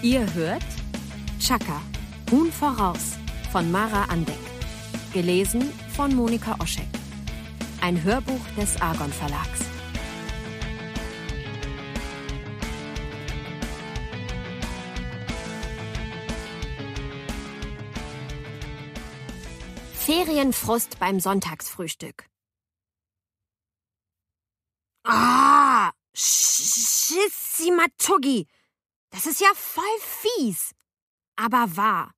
Ihr hört Chaka, Huhn voraus von Mara Andeck. Gelesen von Monika Oschek. Ein Hörbuch des Argon Verlags. Ferienfrust beim Sonntagsfrühstück. Ah! Schissimatogi! Das ist ja voll fies. Aber wahr.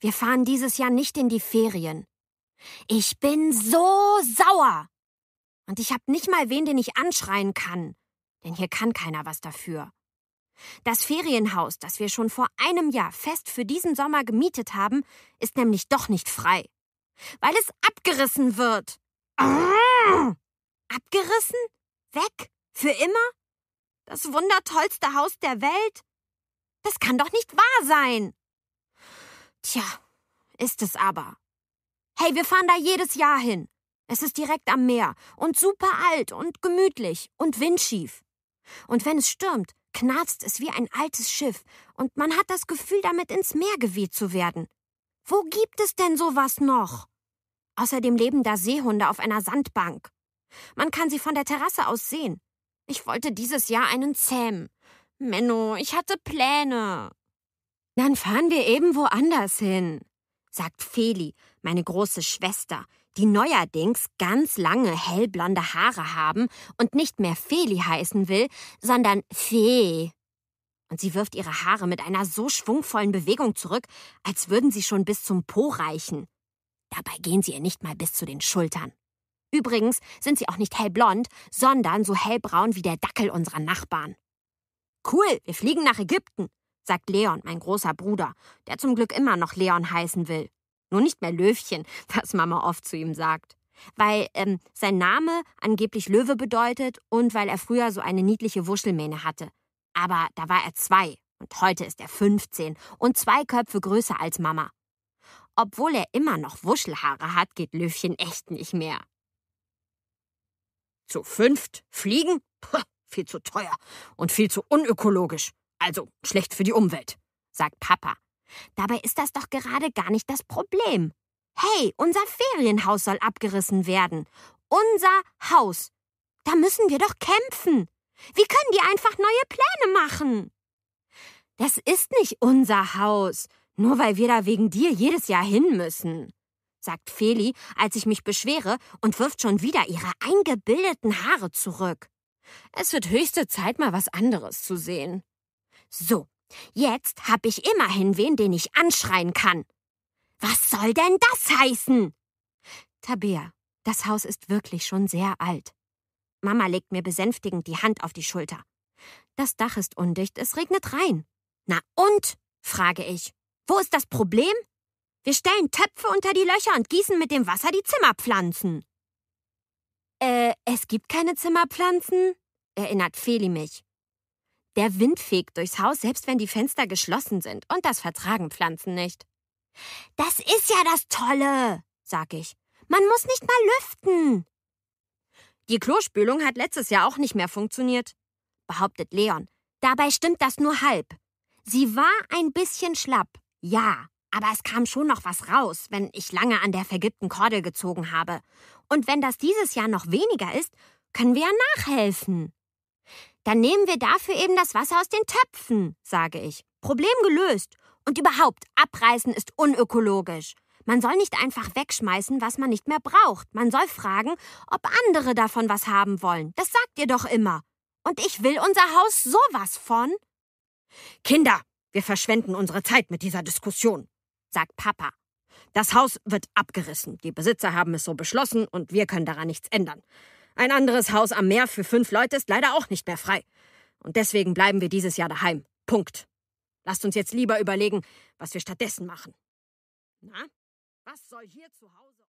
Wir fahren dieses Jahr nicht in die Ferien. Ich bin so sauer. Und ich hab nicht mal wen, den ich anschreien kann. Denn hier kann keiner was dafür. Das Ferienhaus, das wir schon vor einem Jahr fest für diesen Sommer gemietet haben, ist nämlich doch nicht frei. Weil es abgerissen wird. Abgerissen? Weg? Für immer? Das wundertollste Haus der Welt? Das kann doch nicht wahr sein. Tja, ist es aber. Hey, wir fahren da jedes Jahr hin. Es ist direkt am Meer und super alt und gemütlich und windschief. Und wenn es stürmt, knarzt es wie ein altes Schiff und man hat das Gefühl, damit ins Meer geweht zu werden. Wo gibt es denn sowas noch? Außerdem leben da Seehunde auf einer Sandbank. Man kann sie von der Terrasse aus sehen. Ich wollte dieses Jahr einen zähmen, Menno, ich hatte Pläne. Dann fahren wir eben woanders hin, sagt Feli, meine große Schwester, die neuerdings ganz lange hellblonde Haare haben und nicht mehr Feli heißen will, sondern Fee. Und sie wirft ihre Haare mit einer so schwungvollen Bewegung zurück, als würden sie schon bis zum Po reichen. Dabei gehen sie ihr nicht mal bis zu den Schultern. Übrigens sind sie auch nicht hellblond, sondern so hellbraun wie der Dackel unserer Nachbarn. Cool, wir fliegen nach Ägypten, sagt Leon, mein großer Bruder, der zum Glück immer noch Leon heißen will. Nur nicht mehr Löwchen, was Mama oft zu ihm sagt. Weil ähm, sein Name angeblich Löwe bedeutet und weil er früher so eine niedliche Wuschelmähne hatte. Aber da war er zwei und heute ist er 15 und zwei Köpfe größer als Mama. Obwohl er immer noch Wuschelhaare hat, geht Löwchen echt nicht mehr. Zu fünft fliegen? Puh, viel zu teuer und viel zu unökologisch, also schlecht für die Umwelt, sagt Papa. Dabei ist das doch gerade gar nicht das Problem. Hey, unser Ferienhaus soll abgerissen werden. Unser Haus. Da müssen wir doch kämpfen. Wie können die einfach neue Pläne machen? Das ist nicht unser Haus, nur weil wir da wegen dir jedes Jahr hin müssen, sagt Feli, als ich mich beschwere und wirft schon wieder ihre eingebildeten Haare zurück. Es wird höchste Zeit, mal was anderes zu sehen. So, jetzt hab ich immerhin wen, den ich anschreien kann. Was soll denn das heißen? Tabea, das Haus ist wirklich schon sehr alt. Mama legt mir besänftigend die Hand auf die Schulter. Das Dach ist undicht, es regnet rein. Na und? frage ich. Wo ist das Problem? Wir stellen Töpfe unter die Löcher und gießen mit dem Wasser die Zimmerpflanzen. Es gibt keine Zimmerpflanzen, erinnert Feli mich. Der Wind fegt durchs Haus, selbst wenn die Fenster geschlossen sind, und das vertragen Pflanzen nicht. Das ist ja das Tolle, sag ich. Man muss nicht mal lüften. Die Klospülung hat letztes Jahr auch nicht mehr funktioniert, behauptet Leon. Dabei stimmt das nur halb. Sie war ein bisschen schlapp, ja, aber es kam schon noch was raus, wenn ich lange an der vergibten Kordel gezogen habe. Und wenn das dieses Jahr noch weniger ist, können wir ja nachhelfen. Dann nehmen wir dafür eben das Wasser aus den Töpfen, sage ich. Problem gelöst. Und überhaupt, abreißen ist unökologisch. Man soll nicht einfach wegschmeißen, was man nicht mehr braucht. Man soll fragen, ob andere davon was haben wollen. Das sagt ihr doch immer. Und ich will unser Haus sowas von. Kinder, wir verschwenden unsere Zeit mit dieser Diskussion, sagt Papa. Das Haus wird abgerissen. Die Besitzer haben es so beschlossen und wir können daran nichts ändern. Ein anderes Haus am Meer für fünf Leute ist leider auch nicht mehr frei. Und deswegen bleiben wir dieses Jahr daheim. Punkt. Lasst uns jetzt lieber überlegen, was wir stattdessen machen. Na, was soll hier zu Hause.